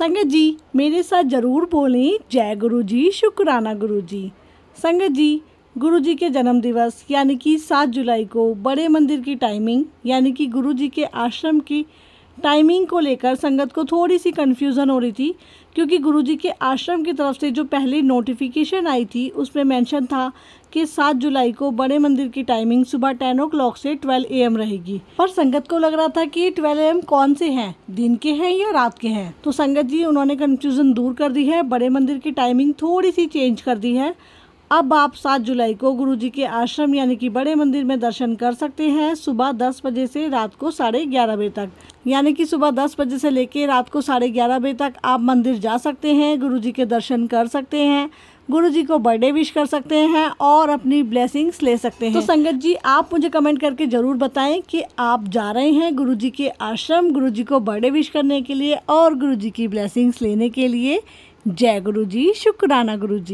संगत जी मेरे साथ ज़रूर बोलें जय गुरु जी शुक्राना गुरु जी संगत जी गुरु जी के जन्म दिवस यानी कि सात जुलाई को बड़े मंदिर की टाइमिंग यानी कि गुरु जी के आश्रम की टाइमिंग को लेकर संगत को थोड़ी सी कन्फ्यूज़न हो रही थी क्योंकि गुरुजी के आश्रम की तरफ से जो पहले नोटिफिकेशन आई थी उसमें मेंशन था कि 7 जुलाई को बड़े मंदिर की टाइमिंग सुबह टेन ओ से 12 एम रहेगी पर संगत को लग रहा था कि 12 एम कौन से हैं दिन के हैं या रात के हैं तो संगत जी उन्होंने कन्फ्यूज़न दूर कर दी है बड़े मंदिर की टाइमिंग थोड़ी सी चेंज कर दी है अब आप 7 जुलाई को गुरुजी के आश्रम यानी कि बड़े मंदिर में दर्शन कर सकते हैं सुबह 10 बजे से रात को साढ़े ग्यारह बजे तक यानी कि सुबह 10 बजे से लेकर रात को साढ़े ग्यारह बजे तक आप मंदिर जा सकते हैं गुरुजी के दर्शन कर सकते हैं गुरु जी को बर्थडे विश कर सकते हैं और अपनी ब्लेसिंग्स ले सकते हैं तो संगत जी आप मुझे कमेंट करके ज़रूर बताएं कि आप जा रहे हैं गुरु जी के आश्रम गुरु जी को बर्थडे विश करने के लिए और गुरु जी की ब्लेसिंग्स लेने के लिए जय गुरु जी शुक्राना गुरु जी